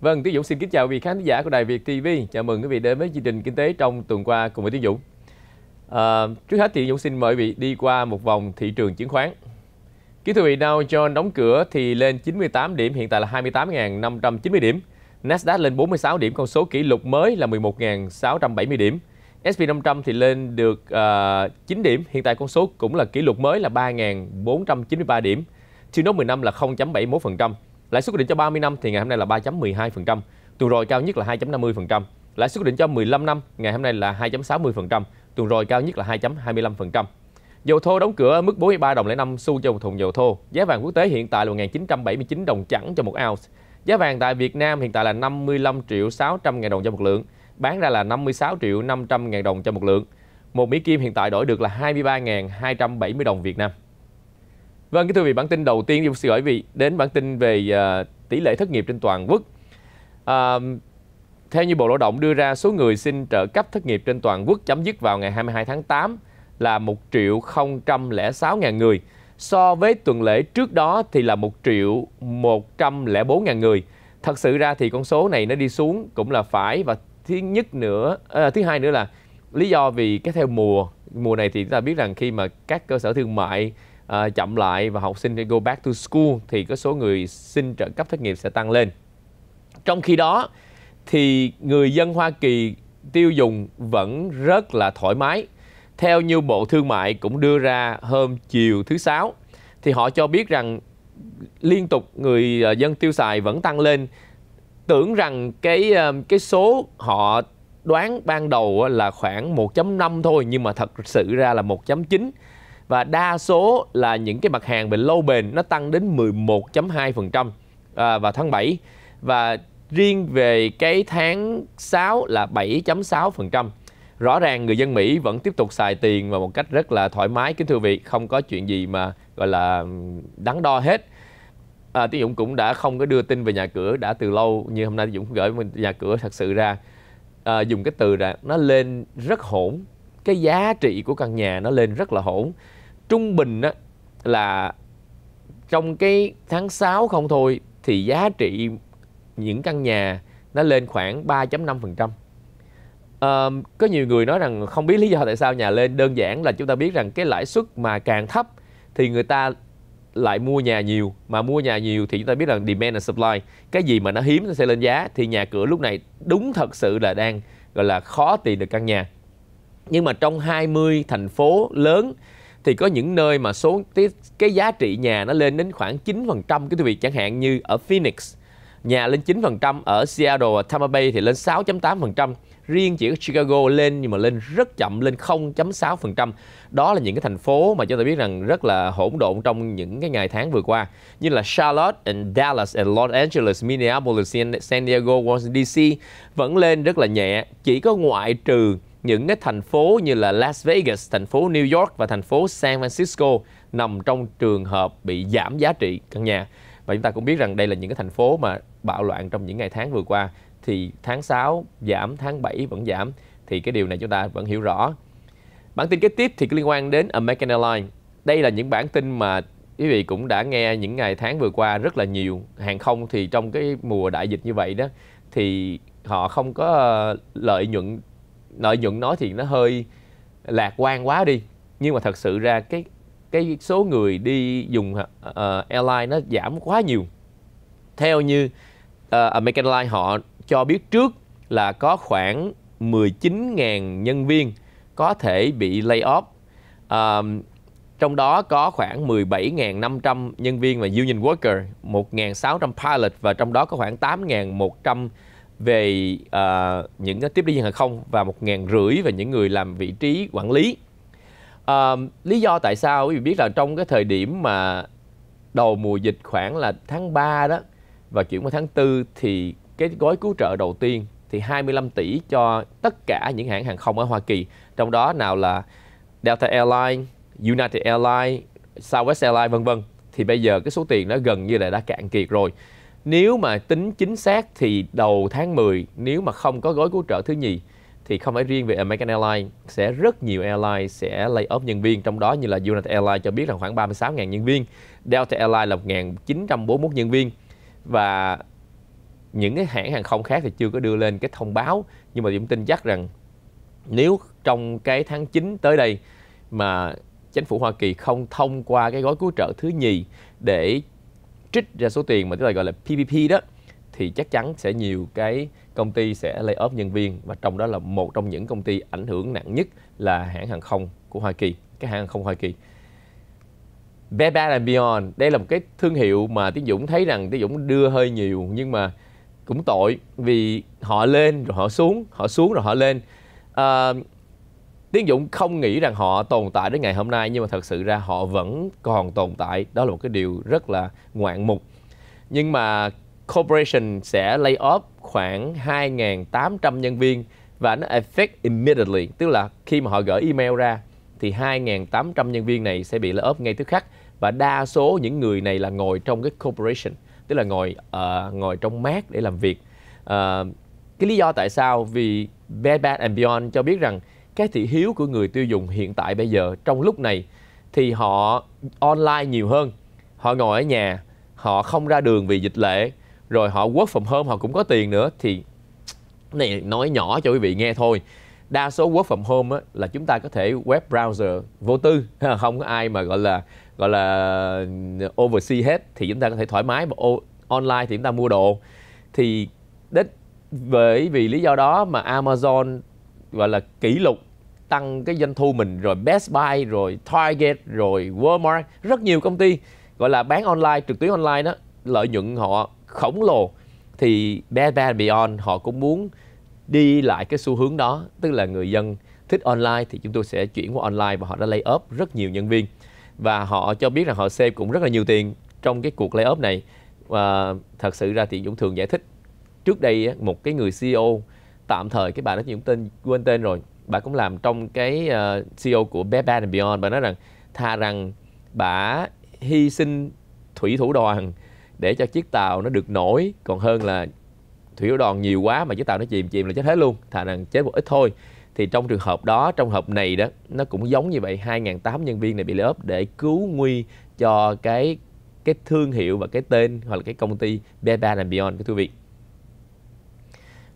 Vâng, Tiến Dũng xin kính chào vị khán giả của Đài Việt TV. Chào mừng quý vị đến với chương trình Kinh tế trong tuần qua cùng với Tiến Dũng. À, trước hết thì Dũng xin mời quý vị đi qua một vòng thị trường chứng khoán. Kính thưa quý vị, Dow Jones đóng cửa thì lên 98 điểm, hiện tại là 28.590 điểm. Nasdaq lên 46 điểm, con số kỷ lục mới là 11.670 điểm. S&P 500 thì lên được uh, à, 9 điểm, hiện tại con số cũng là kỷ lục mới là 3.493 điểm. Siêu nốt 15 là 0.71%. Lãi suất định cho 30 năm thì ngày hôm nay là 3.12%, tuần rồi cao nhất là 2.50%. Lãi suất định cho 15 năm ngày hôm nay là 2.60%, tuần rồi cao nhất là 2.25%. Dầu thô đóng cửa ở mức 43 đồng lẻ 5 xu cho một thùng dầu thô. Giá vàng quốc tế hiện tại là 1.979 đồng chẵn cho một ounce. Giá vàng tại Việt Nam hiện tại là 55 triệu 600 ngàn đồng cho một lượng, bán ra là 56 triệu 500 ngàn đồng cho một lượng. Một Mỹ Kim hiện tại đổi được là 23.270 đồng Việt Nam. Vâng, kính thưa vị, bản tin đầu tiên tôi xin gửi vị đến bản tin về uh, tỷ lệ thất nghiệp trên toàn quốc. Uh, theo như Bộ Lao động đưa ra, số người xin trợ cấp thất nghiệp trên toàn quốc chấm dứt vào ngày 22 tháng 8 là 1 triệu 006 ngàn người. So với tuần lễ trước đó thì là 1 triệu 104 ngàn người. Thật sự ra thì con số này nó đi xuống cũng là phải và thứ nhất nữa, à, thứ hai nữa là lý do vì cái theo mùa mùa này thì chúng ta biết rằng khi mà các cơ sở thương mại uh, chậm lại và học sinh phải go back to school thì cái số người xin trợ cấp thất nghiệp sẽ tăng lên. Trong khi đó thì người dân Hoa Kỳ tiêu dùng vẫn rất là thoải mái. Theo như Bộ Thương mại cũng đưa ra hôm chiều thứ sáu thì họ cho biết rằng liên tục người ờ, dân tiêu xài vẫn tăng lên tưởng rằng cái ờ, cái số họ đoán ban đầu là khoảng 1.5 thôi nhưng mà thật sự ra là 1 và đa số là những cái mặt hàng về lâu bền nó tăng đến 11.2% à, vào tháng 7 và riêng về cái tháng 6 là 7.6%. Rõ ràng người dân Mỹ vẫn tiếp tục xài tiền và một cách rất là thoải mái kính thưa vị, không có chuyện gì mà gọi là đắn đo hết. À, Tiến Dũng cũng đã không có đưa tin về nhà cửa đã từ lâu như hôm nay Tiến Dũng gửi nhà cửa thật sự ra à, dùng cái từ là nó lên rất hỗn cái giá trị của căn nhà nó lên rất là hỗn trung bình á, là trong cái tháng 6 không thôi thì giá trị những căn nhà nó lên khoảng 3.5%. À, có nhiều người nói rằng không biết lý do tại sao nhà lên đơn giản là chúng ta biết rằng cái lãi suất mà càng thấp thì người ta lại mua nhà nhiều mà mua nhà nhiều thì chúng ta biết rằng demand and supply cái gì mà nó hiếm nó sẽ lên giá thì nhà cửa lúc này đúng thật sự là đang gọi là khó tìm được căn nhà nhưng mà trong 20 thành phố lớn thì có những nơi mà số cái, giá trị nhà nó lên đến khoảng 9% cái quý vị chẳng hạn như ở Phoenix nhà lên 9%, ở Seattle và Tampa Bay thì lên 6.8%, riêng chỉ có Chicago lên nhưng mà lên rất chậm lên 0.6%. Đó là những cái thành phố mà chúng ta biết rằng rất là hỗn độn trong những cái ngày tháng vừa qua như là Charlotte and Dallas and Los Angeles, Minneapolis, San Diego, Washington DC vẫn lên rất là nhẹ, chỉ có ngoại trừ những cái thành phố như là Las Vegas, thành phố New York và thành phố San Francisco nằm trong trường hợp bị giảm giá trị căn nhà. Và chúng ta cũng biết rằng đây là những cái thành phố mà bạo loạn trong những ngày tháng vừa qua thì tháng 6 giảm, tháng 7 vẫn giảm thì cái điều này chúng ta vẫn hiểu rõ. Bản tin kế tiếp thì liên quan đến American Airlines. Đây là những bản tin mà quý vị cũng đã nghe những ngày tháng vừa qua rất là nhiều. Hàng không thì trong cái mùa đại dịch như vậy đó thì họ không có ờ, lợi nhuận lợi nhuận nói thì nó hơi lạc quan quá đi nhưng mà thật sự ra cái cái số người đi dùng uh, airline nó giảm quá nhiều theo như uh, American Airlines họ cho biết trước là có khoảng 19.000 nhân viên có thể bị lay off uh, trong đó có khoảng 17.500 nhân viên và union worker, 1.600 pilot và trong đó có khoảng 8.100 về uh, những tiếp viên hàng không và một ngàn rưỡi về những người làm vị trí quản lý uh, lý do tại sao quý vị biết là trong cái thời điểm mà đầu mùa dịch khoảng là tháng 3 đó và chuyển qua tháng 4 thì cái gói cứu trợ đầu tiên thì 25 tỷ cho tất cả những hãng hàng không ở Hoa Kỳ trong đó nào là Delta Airlines, United Airlines, Southwest Airlines vân vân thì bây giờ cái số tiền nó gần như là đã cạn kiệt rồi nếu mà tính chính xác thì đầu tháng 10 nếu mà không có gói cứu trợ thứ nhì thì không phải riêng về American Airlines sẽ rất nhiều airlines sẽ lay off nhân viên trong đó như là United Airlines cho biết là khoảng 36.000 nhân viên, Delta Airlines là 1.941 nhân viên và những cái hãng hàng không khác thì chưa có đưa lên cái thông báo nhưng mà Dũng tin chắc rằng nếu trong cái tháng 9 tới đây mà chính phủ Hoa Kỳ không thông qua cái gói cứu trợ thứ nhì để trích ra số tiền mà chúng ta gọi là PPP đó thì chắc chắn sẽ nhiều cái công ty sẽ lay off nhân viên và trong đó là một trong những công ty ảnh hưởng nặng nhất là hãng hàng không của Hoa Kỳ, cái hãng hàng không Hoa Kỳ. Bed Bath Beyond, đây là một cái thương hiệu mà Tiến Dũng thấy rằng Tiến Dũng đưa hơi nhiều nhưng mà cũng tội vì họ lên rồi họ xuống, họ xuống rồi họ lên. À, Tiến Dũng không nghĩ rằng họ tồn tại đến ngày hôm nay nhưng mà thật sự ra họ vẫn còn tồn tại. Đó là một cái điều rất là ngoạn mục. Nhưng mà corporation sẽ lay off khoảng 2.800 nhân viên và nó affect immediately, tức là khi mà họ gửi email ra thì 2.800 nhân viên này sẽ bị lay off ngay tức khắc và đa số những người này là ngồi trong cái corporation, tức là ngồi uh, ngồi trong mát để làm việc. Uh, cái lý do tại sao vì Bed Bath and Beyond cho biết rằng cái thị hiếu của người tiêu dùng hiện tại bây giờ trong lúc này thì họ online nhiều hơn họ ngồi ở nhà họ không ra đường vì dịch lệ rồi họ work from home họ cũng có tiền nữa thì này nói nhỏ cho quý vị nghe thôi đa số work from home á, là chúng ta có thể web browser vô tư không có ai mà gọi là gọi là oversee hết thì chúng ta có thể thoải mái mà online thì chúng ta mua đồ thì đến bởi vì lý do đó mà Amazon gọi là kỷ lục tăng cái doanh thu mình rồi Best Buy rồi Target rồi Walmart rất nhiều công ty gọi là bán online trực tuyến online đó lợi nhuận họ khổng lồ thì Best Buy Beyond họ cũng muốn đi lại cái xu hướng đó tức là người dân thích online thì chúng tôi sẽ chuyển qua online và họ đã lay up rất nhiều nhân viên và họ cho biết là họ save cũng rất là nhiều tiền trong cái cuộc lay up này và thật sự ra thì Dũng thường giải thích trước đây một cái người CEO tạm thời cái bà đó Dũng tên quên tên rồi bà cũng làm trong cái uh, ờ, CEO của Bed Bath Beyond bà nói rằng thà rằng bà hy sinh thủy thủ đoàn để cho chiếc tàu nó được nổi còn hơn là thủy thủ đoàn nhiều quá mà chiếc tàu nó chìm chìm là chết hết luôn thà rằng chết một ít thôi thì trong trường hợp đó trong hợp này đó nó cũng giống như vậy 2.800 nhân viên này bị lay off để cứu nguy cho cái cái thương hiệu và cái tên hoặc là cái công ty Bed Bath Beyond thưa quý vị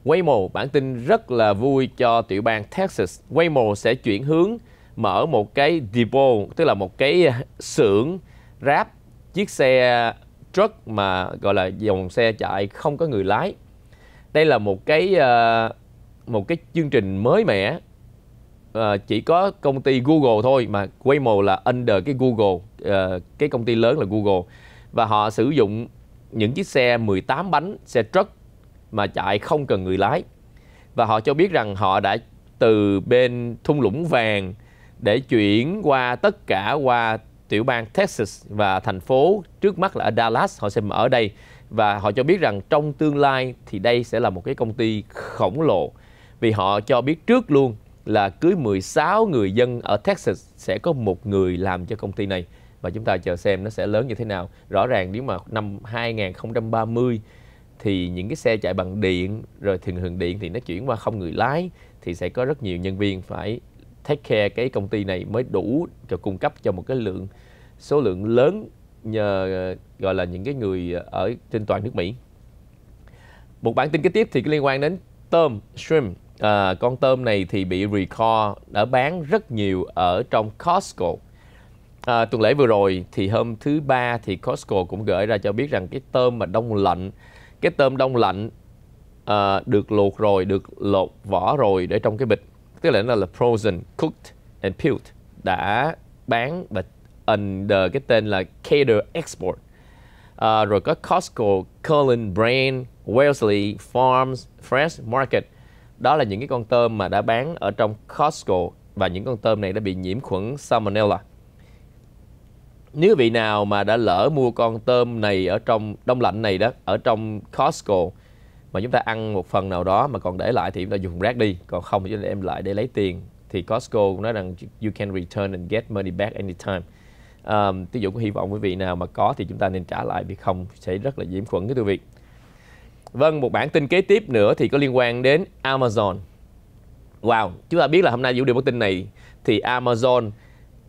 Waymo, bản tin rất là vui cho tiểu bang Texas. Waymo sẽ chuyển hướng mở một cái depot, tức là một cái xưởng ráp chiếc xe truck mà gọi là dòng xe chạy không có người lái. Đây là một cái ờ, một cái chương trình mới mẻ ờ, chỉ có công ty Google thôi mà Waymo là under cái Google ờ, cái công ty lớn là Google và họ sử dụng những chiếc xe 18 bánh xe truck mà chạy không cần người lái. Và họ cho biết rằng họ đã từ bên thung lũng vàng để chuyển qua tất cả qua tiểu bang Texas và thành phố trước mắt là ở Dallas họ sẽ mở đây và họ cho biết rằng trong tương lai thì đây sẽ là một cái công ty khổng lồ vì họ cho biết trước luôn là cứ 16 người dân ở Texas sẽ có một người làm cho công ty này và chúng ta chờ xem nó sẽ lớn như thế nào. Rõ ràng nếu mà năm 2030 thì những cái xe chạy bằng điện rồi thường hưởng điện thì nó chuyển qua không người lái thì sẽ có rất nhiều nhân viên phải take care cái công ty này mới đủ cho cung cấp cho một cái lượng số lượng lớn nhờ gọi là những cái người ở trên toàn nước Mỹ. Một bản tin kế tiếp thì liên quan đến tôm shrimp. À, con tôm này thì bị recall đã bán rất nhiều ở trong Costco. À, tuần lễ vừa rồi thì hôm thứ ba thì Costco cũng gửi ra cho biết rằng cái tôm mà đông lạnh cái tôm đông lạnh uh, được luộc rồi được lột vỏ rồi để trong cái bịch tức là nó là frozen cooked and peeled đã bán và under cái tên là Cater Export uh, rồi có Costco, Cullen Brand, Wellesley Farms, Fresh Market đó là những cái con tôm mà đã bán ở trong Costco và những con tôm này đã bị nhiễm khuẩn Salmonella nếu vị nào mà đã lỡ mua con tôm này ở trong đông lạnh này đó ở trong Costco mà chúng ta ăn một phần nào đó mà còn để lại thì chúng ta dùng rác đi còn không thì em lại để lấy tiền thì Costco cũng nói rằng you can return and get money back anytime um, dụ Dũng hy vọng quý vị nào mà có thì chúng ta nên trả lại vì không sẽ rất là nhiễm khuẩn cái quý vị Vâng, một bản tin kế tiếp nữa thì có liên quan đến Amazon Wow, chúng ta biết là hôm nay vụ điều bản tin này thì Amazon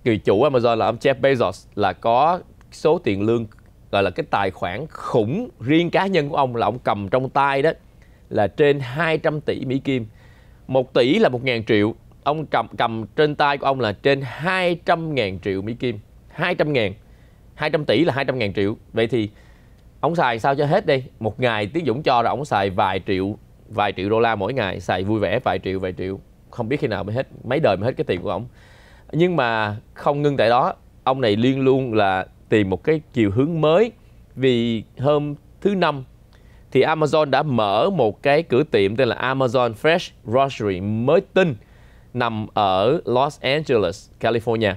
người chủ Amazon là ông Jeff Bezos là có số tiền lương gọi là cái tài khoản khủng riêng cá nhân của ông là ông cầm trong tay đó là trên 200 tỷ Mỹ Kim. 1 tỷ là 1 ngàn triệu, ông cầm cầm trên tay của ông là trên 200 ngàn triệu Mỹ Kim. 200 ngàn, 200 tỷ là 200 ngàn triệu. Vậy thì ông xài sao cho hết đi. Một ngày Tiến Dũng cho là ông xài vài triệu, vài triệu đô la mỗi ngày, xài vui vẻ vài triệu, vài triệu. Không biết khi nào mới hết, mấy đời mới hết cái tiền của ông nhưng mà không ngưng tại đó ông này liên luôn là tìm một cái chiều hướng mới vì hôm thứ năm thì Amazon đã mở một cái cửa tiệm tên là Amazon Fresh Grocery mới tinh nằm ở Los Angeles, California.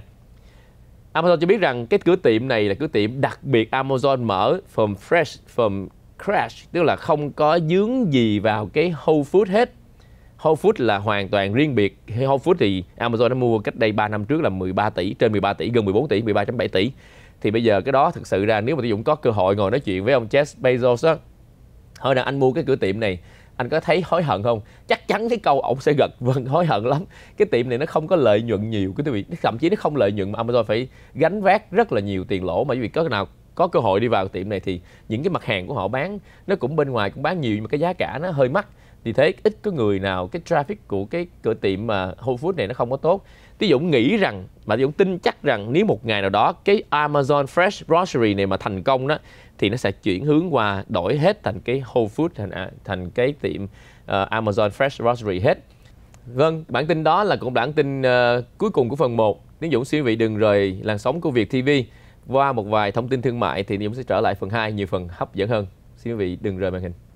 Amazon cho biết rằng cái cửa tiệm này là cửa tiệm đặc biệt Amazon mở from fresh, from crash, tức là không có dướng gì vào cái whole food hết Whole Foods là hoàn toàn riêng biệt. Whole Foods thì Amazon đã mua cách đây 3 năm trước là 13 tỷ, trên 13 tỷ, gần 14 tỷ, 13.7 tỷ. Thì bây giờ cái đó thực sự ra nếu mà tôi Dũng có cơ hội ngồi nói chuyện với ông Jeff Bezos á, hồi nào anh mua cái cửa tiệm này, anh có thấy hối hận không? Chắc chắn cái câu ổng sẽ gật vâng hối hận lắm. Cái tiệm này nó không có lợi nhuận nhiều quý vị, thậm chí nó không lợi nhuận mà Amazon phải gánh vác rất là nhiều tiền lỗ mà quý vị có nào có cơ hội đi vào tiệm này thì những cái mặt hàng của họ bán nó cũng bên ngoài cũng bán nhiều nhưng mà cái giá cả nó hơi mắc thì thế ít có người nào cái traffic của cái cửa tiệm mà Whole Foods này nó không có tốt Tí Dũng nghĩ rằng mà Tí Dũng tin chắc rằng nếu một ngày nào đó cái Amazon Fresh Grocery này mà thành công đó thì nó sẽ chuyển hướng qua đổi hết thành cái Whole Foods thành à, thành cái tiệm uh, Amazon Fresh Grocery hết. Vâng, bản tin đó là cũng bản tin uh, cuối cùng của phần 1. Tiến Dũng xin quý vị đừng rời làn sóng của Việt TV. Qua một vài thông tin thương mại thì Tiến Dũng sẽ trở lại phần 2 nhiều phần hấp dẫn hơn. Xin quý vị đừng rời màn hình.